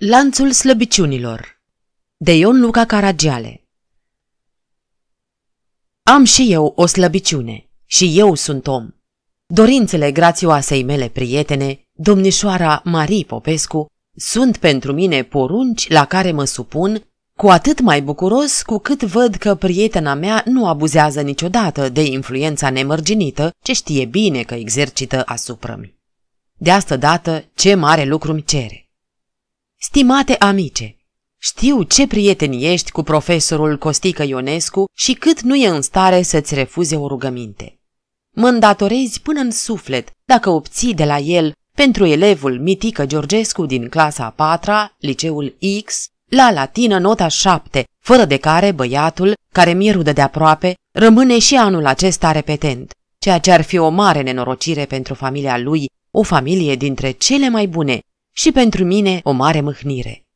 Lanțul slăbiciunilor de Ion Luca Caragiale Am și eu o slăbiciune și eu sunt om. Dorințele grațioasei mele prietene, domnișoara Marie Popescu, sunt pentru mine porunci la care mă supun cu atât mai bucuros cu cât văd că prietena mea nu abuzează niciodată de influența nemărginită ce știe bine că exercită asupra mi. De asta dată, ce mare lucru mi cere! Stimate amice, știu ce prieten ești cu profesorul Costică Ionescu și cât nu e în stare să-ți refuze o rugăminte. Mă îndatorezi până în suflet dacă obții de la el pentru elevul Mitică Georgescu din clasa a patra, liceul X, la latină nota 7, fără de care băiatul, care rudă de aproape, rămâne și anul acesta repetent, ceea ce ar fi o mare nenorocire pentru familia lui, o familie dintre cele mai bune și pentru mine o mare mâhnire.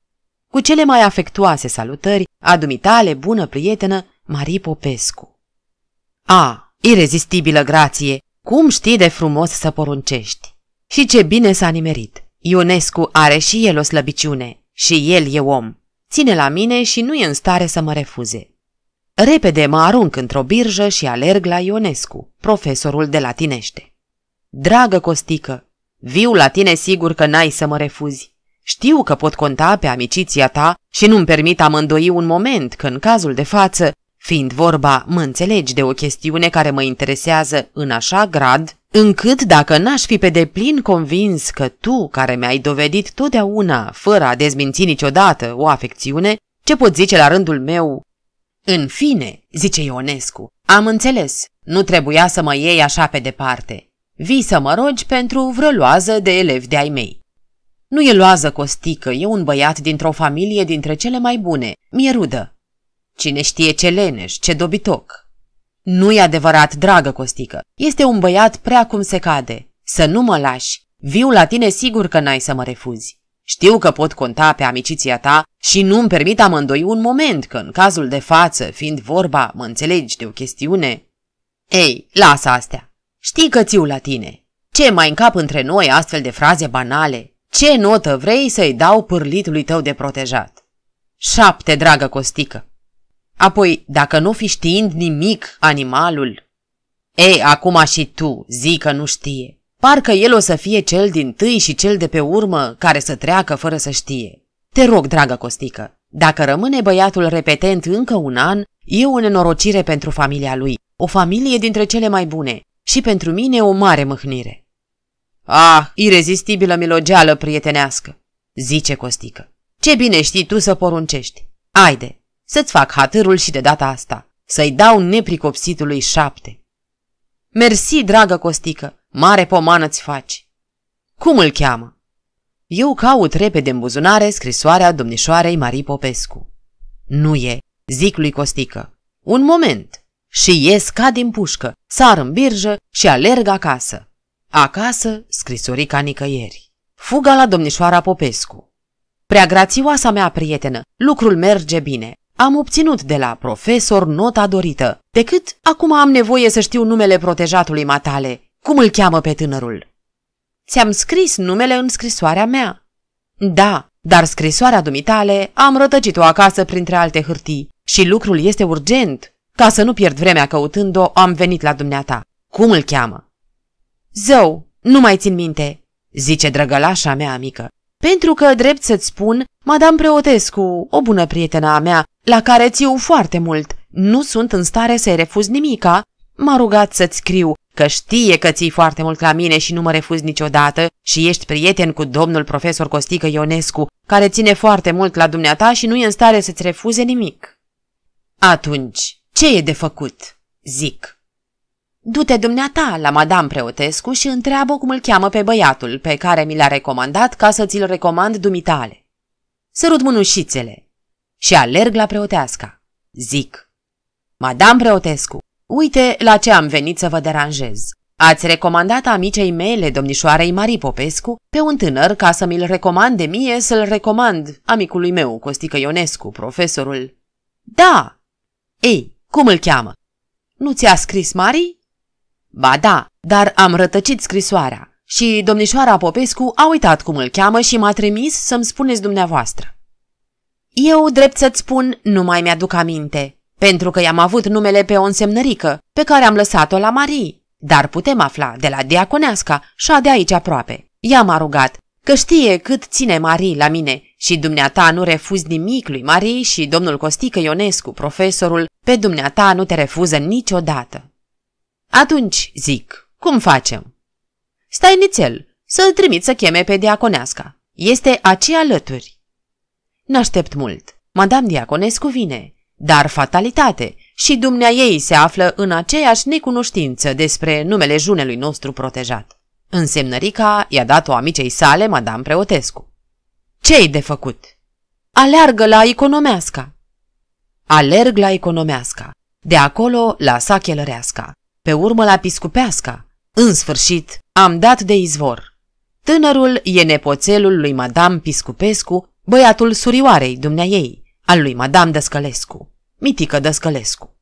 Cu cele mai afectuoase salutări, a dumitale bună prietenă Marie Popescu. A, irezistibilă grație, cum știi de frumos să poruncești? Și ce bine s-a nimerit! Ionescu are și el o slăbiciune, și el e om. Ține la mine și nu e în stare să mă refuze. Repede mă arunc într-o birjă și alerg la Ionescu, profesorul de latinește. Dragă Costică, Viu la tine sigur că n-ai să mă refuzi. Știu că pot conta pe amiciția ta și nu-mi permit amândoi un moment că în cazul de față, fiind vorba, mă înțelegi de o chestiune care mă interesează în așa grad, încât dacă n-aș fi pe deplin convins că tu, care mi-ai dovedit totdeauna, fără a dezminți niciodată o afecțiune, ce pot zice la rândul meu? În fine, zice Ionescu, am înțeles, nu trebuia să mă iei așa pe departe. Vii să mă rogi pentru vreo loază de elevi de-ai mei. Nu e loază costică, e un băiat dintr-o familie dintre cele mai bune, mi-e rudă. Cine știe ce leneș, ce dobitoc. Nu e adevărat, dragă costică, este un băiat prea cum se cade. Să nu mă lași, viu la tine sigur că n-ai să mă refuzi. Știu că pot conta pe amiciția ta și nu-mi permit amândoi un moment că în cazul de față, fiind vorba, mă înțelegi de o chestiune. Ei, lasă astea. Știi că țiu la tine. Ce mai încap între noi astfel de fraze banale? Ce notă vrei să-i dau pârlitului tău de protejat? Șapte, dragă Costică! Apoi, dacă nu fi știind nimic animalul... Ei, acum și tu, zi că nu știe. Parcă el o să fie cel din tâi și cel de pe urmă care să treacă fără să știe. Te rog, dragă Costică, dacă rămâne băiatul repetent încă un an, e o nenorocire pentru familia lui, o familie dintre cele mai bune, și pentru mine o mare mâhnire. Ah, irezistibilă milogeală prietenească, zice Costică. Ce bine știi tu să poruncești. Haide, să-ți fac hatârul și de data asta, să-i dau nepricopsitului șapte. Mersi, dragă Costică, mare pomană-ți faci. Cum îl cheamă? Eu caut repede în buzunare scrisoarea domnișoarei Marii Popescu. Nu e, zic lui Costică. Un moment, și ies ca din pușcă, sar în birjă și alerg acasă. Acasă, ca nicăieri. Fuga la domnișoara Popescu. Prea grațioasa mea prietenă, lucrul merge bine. Am obținut de la profesor nota dorită, decât acum am nevoie să știu numele protejatului matale. Cum îl cheamă pe tânărul? Ți-am scris numele în scrisoarea mea. Da, dar scrisoarea dumitale am rătăcit-o acasă printre alte hârtii și lucrul este urgent, ca să nu pierd vremea căutând-o, am venit la dumneata. Cum îl cheamă? Zău, nu mai țin minte, zice drăgălașa mea mică. Pentru că, drept să-ți spun, Madame Preotescu, o bună prietena a mea, la care țiu foarte mult, nu sunt în stare să-i refuz nimica, m-a rugat să-ți scriu că știe că ții foarte mult la mine și nu mă refuz niciodată și ești prieten cu domnul profesor Costică Ionescu, care ține foarte mult la dumneata și nu e în stare să-ți refuze nimic. Atunci, ce e de făcut?" zic. Du-te dumneata la Madame Preotescu și întreabă cum îl cheamă pe băiatul pe care mi l-a recomandat ca să ți-l recomand dumitale. Sărut mânușițele și alerg la preoteasca. Zic, Madame Preotescu, uite la ce am venit să vă deranjez. Ați recomandat amicei mele, domnișoarei Marie Popescu, pe un tânăr ca să mi-l recomande mie să-l recomand amicului meu, Costică Ionescu, profesorul. Da! Ei, cum îl cheamă? Nu ți-a scris Marii? Ba da, dar am rătăcit scrisoarea. Și domnișoara Popescu a uitat cum îl cheamă și m-a trimis să-mi spuneți dumneavoastră. Eu, drept să-ți spun, nu mai mi-aduc aminte, pentru că i-am avut numele pe o însemnărică, pe care am lăsat-o la Marie. Dar putem afla de la Diaconeasca și de aici aproape. Ea m-a rugat că știe cât ține Marie la mine și dumneata nu refuz nimic lui Marie și domnul Costică Ionescu, profesorul, pe dumneata nu te refuză niciodată. Atunci, zic, cum facem? Stai nițel, să-l trimit să cheme pe diaconeasca. Este aceea alături. N-aștept mult. Madame Diaconescu vine, dar fatalitate și dumnea ei se află în aceeași necunoștință despre numele junelui nostru protejat. Însemnărica i-a dat-o amicei sale, madame Preotescu. Ce-i de făcut? Aleargă la economeasca. Alerg la economeasca, de acolo la sachelăreasca, pe urmă la piscupeasca. În sfârșit, am dat de izvor. Tânărul e nepoțelul lui madame Piscupescu, băiatul surioarei ei, al lui madame Dăscălescu, mitică Dăscălescu.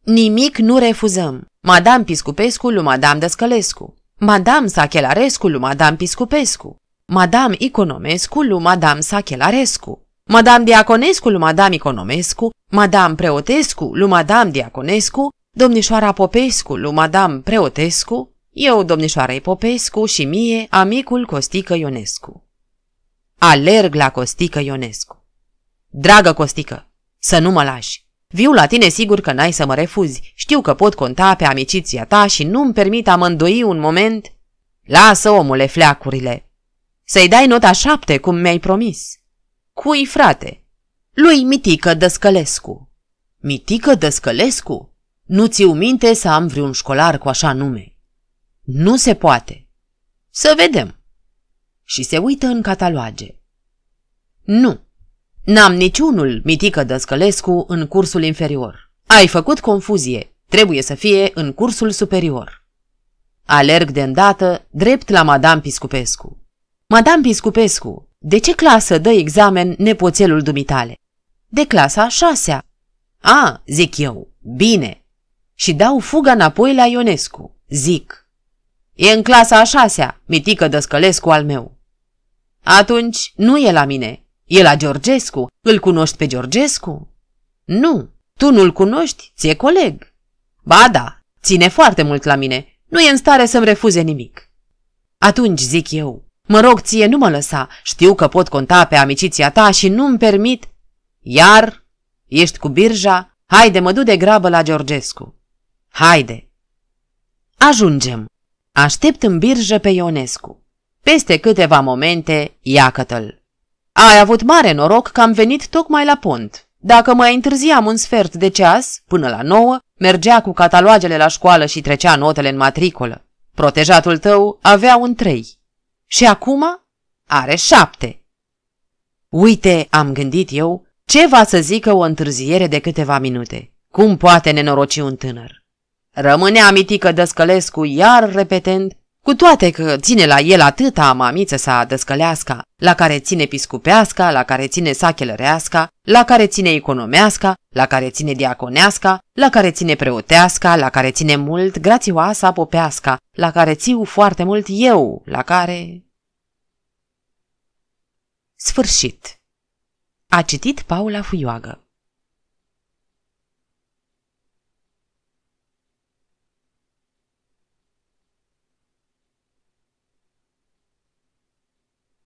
Nimic nu refuzăm, madame Piscupescu lui madame Dăscălescu, Madame Sachelarescu lui Madame Piscupescu, Madame Iconomescu lui Madame Sachelarescu, Madame Diaconescu lui Madame Iconomescu, Madame Preotescu lui Madame Diaconescu, domnișoara Popescu lui Madame Preotescu, eu, domnișoara Popescu și mie, amicul Costică Ionescu. Alerg la Costică Ionescu. Dragă Costică, să nu mă lași! Viu la tine sigur că n-ai să mă refuzi. Știu că pot conta pe amiciția ta și nu-mi permit amândoi un moment. Lasă, omule, fleacurile. Să-i dai nota șapte, cum mi-ai promis. Cui, frate? Lui Mitică Dăscălescu. Mitică Dăscălescu? Nu ți-u minte să am vreun școlar cu așa nume. Nu se poate. Să vedem. Și se uită în cataloage. Nu, N-am niciunul, mitică Dăscălescu, în cursul inferior. Ai făcut confuzie. Trebuie să fie în cursul superior. Alerg de îndată drept la Madame Piscupescu. Madame Piscupescu, de ce clasă dă examen nepoțelul dumitale? De clasa a șasea. A, zic eu, bine. Și dau fuga înapoi la Ionescu. Zic. E în clasa a șasea, mitică Dăscălescu al meu. Atunci nu e la mine, E la Georgescu. Îl cunoști pe Georgescu? Nu, tu nu-l cunoști, ți-e coleg. Ba da, ține foarte mult la mine. Nu e în stare să-mi refuze nimic. Atunci zic eu, mă rog ție nu mă lăsa, știu că pot conta pe amiciția ta și nu-mi permit. Iar, ești cu birja, haide mă du de grabă la Georgescu. Haide! Ajungem. Aștept în birjă pe Ionescu. Peste câteva momente, ia l ai avut mare noroc că am venit tocmai la pont. Dacă mai întârziam un sfert de ceas, până la nouă, mergea cu catalogele la școală și trecea notele în matricolă. Protejatul tău avea un trei. Și acum are șapte. Uite, am gândit eu, ce va să zică o întârziere de câteva minute? Cum poate nenoroci un tânăr? Rămânea mitică Dăscălescu iar repetând cu toate că ține la el atâta mamiță sa dăscăleasca, la care ține piscupeasca, la care ține sachelăreasca, la care ține economeasca, la care ține diaconeasca, la care ține preoteasca, la care ține mult grațioasa popeasca, la care țiu foarte mult eu, la care... Sfârșit. A citit Paula Fuioagă.